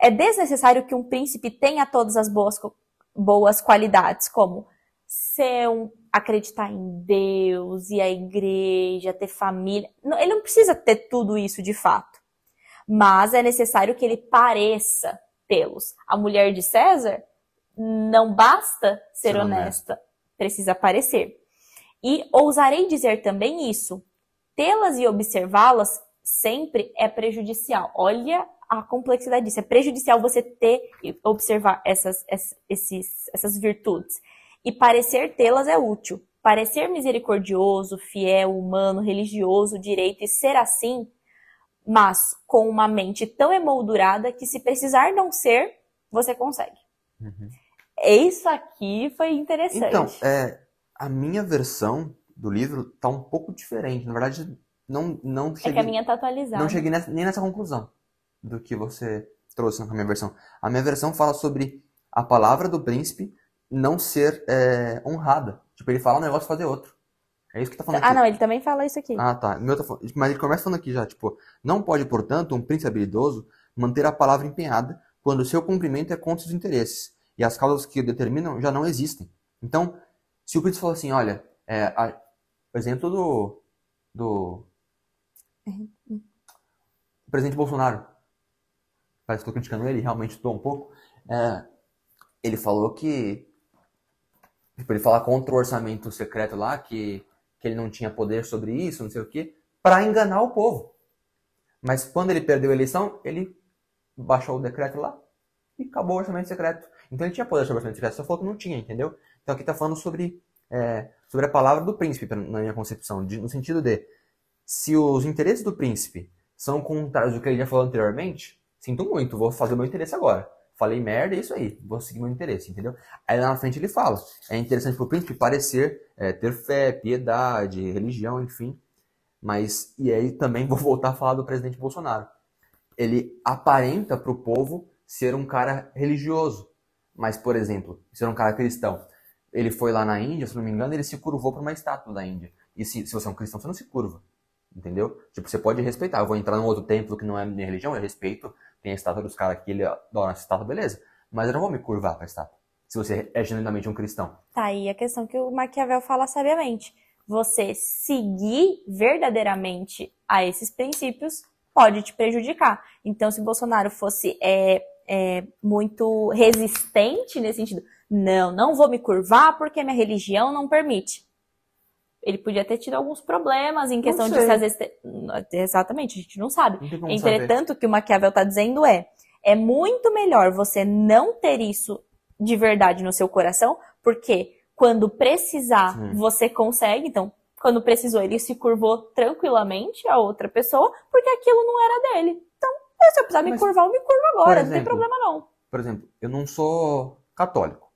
É desnecessário que um príncipe tenha todas as boas, boas qualidades, como ser um, acreditar em Deus e a igreja, ter família. Não, ele não precisa ter tudo isso de fato. Mas é necessário que ele pareça tê-los. A mulher de César não basta ser, ser honesta, honesta, precisa parecer. E ousarei dizer também isso: tê-las e observá-las sempre é prejudicial. Olha a complexidade disso. É prejudicial você ter e observar essas, esses, essas virtudes. E parecer tê-las é útil. Parecer misericordioso, fiel, humano, religioso, direito e ser assim, mas com uma mente tão emoldurada que se precisar não ser, você consegue. Uhum. É isso aqui foi interessante. Então, é, a minha versão do livro tá um pouco diferente. Na verdade, não, não cheguei... É que a minha tá atualizada. Não cheguei nessa, nem nessa conclusão do que você trouxe na minha versão. A minha versão fala sobre a palavra do príncipe não ser é, honrada. Tipo, ele fala um negócio e fazer outro. É isso que tá falando Ah, aqui. não, ele também fala isso aqui. Ah, tá. Meu tá falando... Mas ele começa falando aqui já, tipo, não pode, portanto, um príncipe habilidoso manter a palavra empenhada quando o seu cumprimento é contra os interesses e as causas que o determinam já não existem. Então, se o príncipe falou assim, olha, é, a... o exemplo do, do uhum. presidente Bolsonaro, estou criticando ele, realmente estou um pouco. É, ele falou que. Tipo, ele fala contra o orçamento secreto lá, que, que ele não tinha poder sobre isso, não sei o quê, para enganar o povo. Mas quando ele perdeu a eleição, ele baixou o decreto lá e acabou o orçamento secreto. Então ele tinha poder sobre o orçamento secreto, só falou que não tinha, entendeu? Então aqui está falando sobre, é, sobre a palavra do príncipe, na minha concepção, de, no sentido de se os interesses do príncipe são contrários do que ele já falou anteriormente, sinto muito, vou fazer meu interesse agora. Falei merda, é isso aí, vou seguir meu interesse, entendeu? Aí lá na frente ele fala, é interessante pro príncipe parecer é, ter fé, piedade, religião, enfim. Mas, e aí também vou voltar a falar do presidente Bolsonaro. Ele aparenta pro povo ser um cara religioso, mas, por exemplo, ser um cara cristão. Ele foi lá na Índia, se não me engano, ele se curvou para uma estátua da Índia. E se, se você é um cristão, você não se curva. Entendeu? Tipo, você pode respeitar. Eu vou entrar num outro templo que não é minha religião, eu respeito. Tem a estátua dos caras que ele adora essa estátua, beleza. Mas eu não vou me curvar pra estátua. Se você é genuinamente um cristão. Tá aí a questão que o Maquiavel fala sabiamente. Você seguir verdadeiramente a esses princípios pode te prejudicar. Então, se Bolsonaro fosse é, é, muito resistente nesse sentido, não, não vou me curvar porque minha religião não permite ele podia ter tido alguns problemas em questão de se às vezes. É, exatamente, a gente não sabe. Não Entretanto, o que o Maquiavel está dizendo é: é muito melhor você não ter isso de verdade no seu coração, porque quando precisar, Sim. você consegue. Então, quando precisou, ele se curvou tranquilamente a outra pessoa, porque aquilo não era dele. Então, é, se eu precisar Mas, me curvar, eu me curvo agora, exemplo, não tem problema não. Por exemplo, eu não sou católico.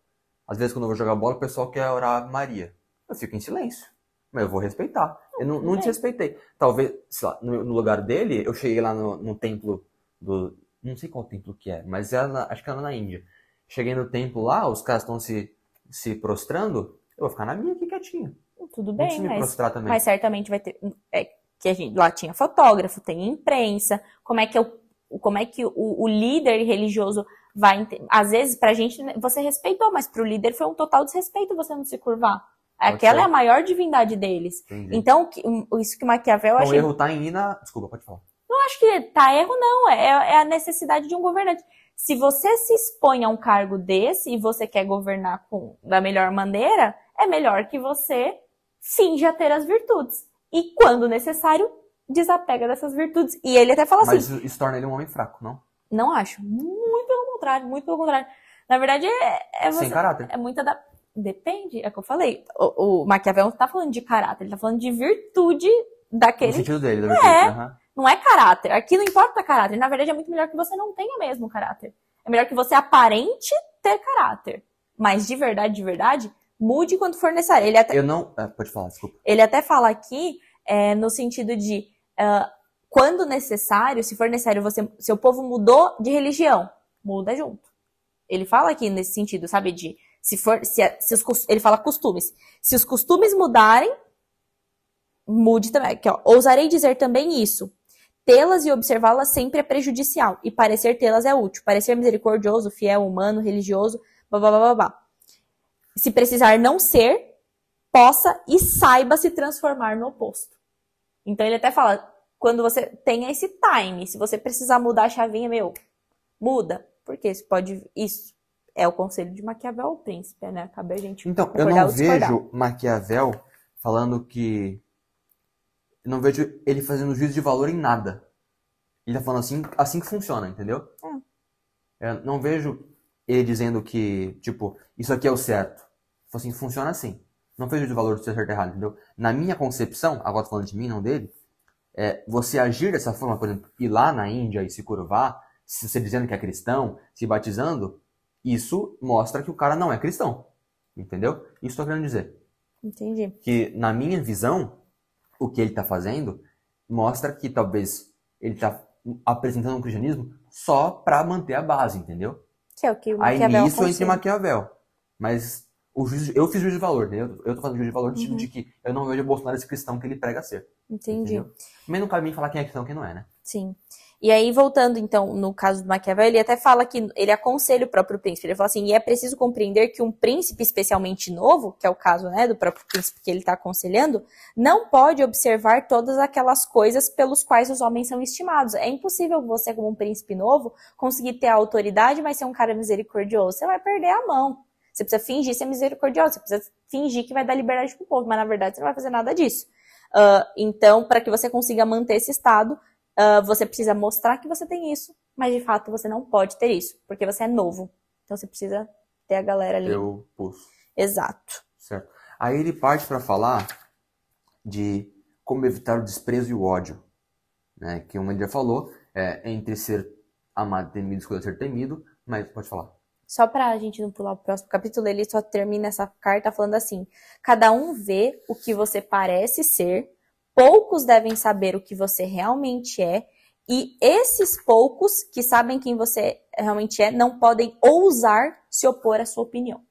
Às vezes, quando eu vou jogar bola, o pessoal quer orar a Maria. Eu fico em silêncio. Mas eu vou respeitar. Eu não, não desrespeitei. Talvez, sei lá, no, no, lugar dele, eu cheguei lá no, no templo do. Não sei qual templo que é, mas é na, acho que era é na Índia. Cheguei no templo lá, os caras estão se, se prostrando, eu vou ficar na minha aqui quietinho. Tudo bem. não prostrar também. mas certamente vai ter. É, que a gente, lá tinha fotógrafo, tem imprensa. Como é que, eu, é como é que o, o líder religioso vai. Às vezes, pra gente, você respeitou, mas pro líder foi um total desrespeito você não se curvar. Aquela é a maior divindade deles. Entendi. Então, isso que Maquiavel acha. O erro tá em ir na. Desculpa, pode falar. Não acho que tá erro, não. É, é, é a necessidade de um governante. Se você se expõe a um cargo desse e você quer governar com, da melhor maneira, é melhor que você finja ter as virtudes. E quando necessário, desapega dessas virtudes. E ele até fala Mas assim. Mas isso torna ele um homem fraco, não? Não acho. Muito pelo contrário, muito pelo contrário. Na verdade, é, é você. Sem caráter. É muito adaptado. Depende, é o que eu falei. O, o Maquiavel não tá falando de caráter, ele tá falando de virtude daquele. No sentido dele, da é, virtude. É, uhum. Não é caráter. Aqui não importa caráter. Na verdade, é muito melhor que você não tenha mesmo caráter. É melhor que você aparente ter caráter. Mas de verdade, de verdade, mude quando for necessário. Ele até... Eu não. Ah, pode falar, desculpa. Ele até fala aqui é, no sentido de uh, quando necessário, se for necessário, você, seu povo mudou de religião, muda junto. Ele fala aqui nesse sentido, sabe? De se for, se, é, se os, ele fala costumes. Se os costumes mudarem, mude também. Aqui, ó. Ousarei dizer também isso. Tê-las e observá-las sempre é prejudicial, e parecer tê-las é útil. Parecer misericordioso, fiel, humano, religioso, blá blá blá blá. Se precisar não ser, possa e saiba se transformar no oposto. Então ele até fala, quando você tenha esse time, se você precisar mudar a chavinha, meu, muda. Porque isso pode. Isso é o conselho de Maquiavel o príncipe, né? Cabe a gente. Então, eu não vejo Maquiavel falando que. Eu não vejo ele fazendo juízo de valor em nada. Ele tá falando assim, assim que funciona, entendeu? É. Eu não vejo ele dizendo que, tipo, isso aqui é o certo. Tipo assim, funciona assim. Não fez juízo de valor de ser certo e errado, entendeu? Na minha concepção, agora tô falando de mim, não dele, é, você agir dessa forma, por exemplo, ir lá na Índia e se curvar, se dizendo que é cristão, se batizando, isso mostra que o cara não é cristão. Entendeu? Isso estou querendo dizer. Entendi. Que, na minha visão, o que ele está fazendo mostra que talvez ele está apresentando um cristianismo só para manter a base, entendeu? Que é o que o Aí Maquiavel nisso entre Maquiavel. Mas o juiz, eu fiz juiz de valor, entendeu? Eu tô fazendo juiz de valor no uhum. de que eu não vejo o Bolsonaro esse cristão que ele prega ser. Entendi. Entendeu? Mas não cabe mim falar quem é cristão e quem não é, né? Sim. E aí, voltando então no caso do Maquiavel, ele até fala que ele aconselha o próprio príncipe. Ele fala assim: e é preciso compreender que um príncipe, especialmente novo, que é o caso né, do próprio príncipe que ele está aconselhando, não pode observar todas aquelas coisas pelos quais os homens são estimados. É impossível você, como um príncipe novo, conseguir ter a autoridade, mas ser um cara misericordioso. Você vai perder a mão. Você precisa fingir ser misericordioso, você precisa fingir que vai dar liberdade para o povo, mas na verdade você não vai fazer nada disso. Uh, então, para que você consiga manter esse estado, Uh, você precisa mostrar que você tem isso, mas de fato você não pode ter isso, porque você é novo. Então você precisa ter a galera ali. Eu pulso. Exato. Certo. Aí ele parte para falar de como evitar o desprezo e o ódio, né? Que o já falou, é, entre ser amado, e temido, escolher ser temido, mas pode falar. Só para a gente não pular o próximo capítulo, ele só termina essa carta falando assim: cada um vê o que você parece ser poucos devem saber o que você realmente é, e esses poucos que sabem quem você realmente é não podem ousar se opor à sua opinião.